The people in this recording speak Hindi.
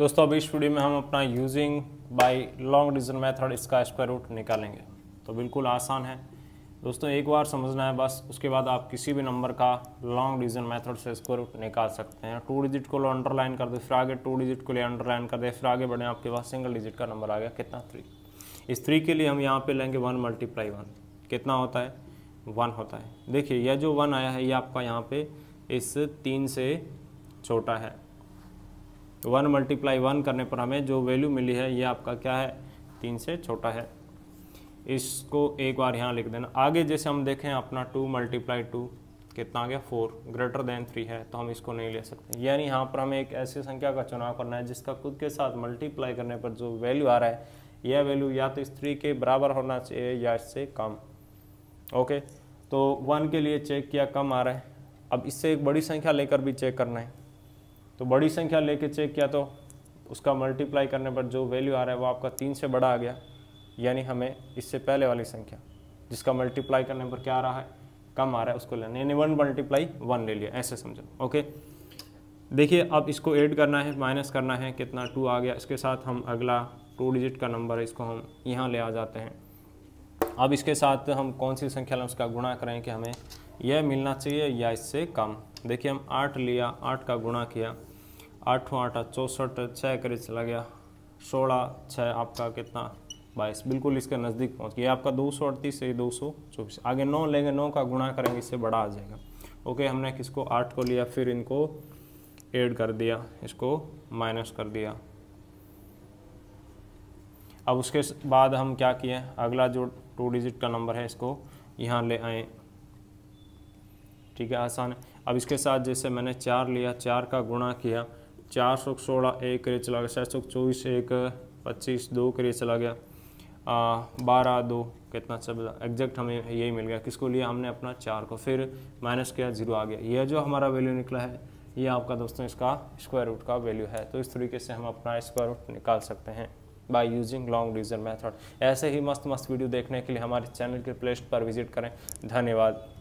दोस्तों अभी इस वीडियो में हम अपना using by long division method इसका स्क्वायर रूट निकालेंगे तो बिल्कुल आसान है दोस्तों एक बार समझना है बस उसके बाद आप किसी भी नंबर का लॉन्ग डिजन मेथड से स्क्वायर रूट निकाल सकते हैं टू डिजिट को अंडरलाइन कर दे फिर आगे टू डिजिट को लिए अंडरलाइन कर दे फिर आगे बढ़े आपके पास सिंगल डिजिट का नंबर आ गया कितना थ्री इस थ्री के लिए हम यहाँ पर लेंगे वन मल्टीप्लाई वन कितना होता है वन होता है देखिए यह जो वन आया है ये आपका यहाँ पे इस तीन से छोटा है वन मल्टीप्लाई वन करने पर हमें जो वैल्यू मिली है ये आपका क्या है तीन से छोटा है इसको एक बार यहाँ लिख देना आगे जैसे हम देखें अपना टू मल्टीप्लाई टू कितना आ गया फोर ग्रेटर देन थ्री है तो हम इसको नहीं ले सकते यानी यहाँ पर हमें एक ऐसी संख्या का चुनाव करना है जिसका खुद के साथ मल्टीप्लाई करने पर जो वैल्यू आ रहा है यह वैल्यू या तो इस थ्री के बराबर होना चाहिए या इससे कम ओके तो वन के लिए चेक किया कम आ रहा है अब इससे एक बड़ी संख्या लेकर भी चेक करना है तो बड़ी संख्या लेके चेक किया तो उसका मल्टीप्लाई करने पर जो वैल्यू आ रहा है वो आपका तीन से बड़ा आ गया यानी हमें इससे पहले वाली संख्या जिसका मल्टीप्लाई करने पर क्या आ रहा है कम आ रहा है उसको लेना यानी वन मल्टीप्लाई वन ले लिया ऐसे समझो ओके देखिए अब इसको ऐड करना है माइनस करना है कितना टू आ गया इसके साथ हम अगला टू डिजिट का नंबर है इसको हम यहाँ ले आ जाते हैं अब इसके साथ हम कौन सी संख्या लें उसका गुणा करें कि हमें यह मिलना चाहिए या इससे कम देखिए हम आठ लिया आठ का गुणा किया आठों आठा चौंसठ छः करीब चला गया सोलह छः आपका कितना बाईस बिल्कुल इसके नज़दीक पहुंच गया आपका दो सौ अड़तीस से दो सौ चौबीस आगे नौ लेंगे नौ का गुणा करेंगे इससे बड़ा आ जाएगा ओके हमने किसको आठ को लिया फिर इनको एड कर दिया इसको माइनस कर दिया अब उसके बाद हम क्या किए अगला जो टू डिजिट का नंबर है इसको यहाँ ले आए ठीक है आसान है अब इसके साथ जैसे मैंने चार लिया चार का गुणा किया चार सौ सोलह एक करिए चला गया सात सौ चौबीस एक पच्चीस दो करिए चला गया बारह दो कितना अच्छा एग्जैक्ट हमें यही मिल गया किसको लिया हमने अपना चार को फिर माइनस किया जीरो आ गया यह जो हमारा वैल्यू निकला है ये आपका दोस्तों इसका स्क्वायर रूट का वैल्यू है तो इस तरीके से हम अपना स्क्वायर रूट निकाल सकते हैं by using long division method ऐसे ही मस्त मस्त वीडियो देखने के लिए हमारे चैनल के प्ले पर विजिट करें धन्यवाद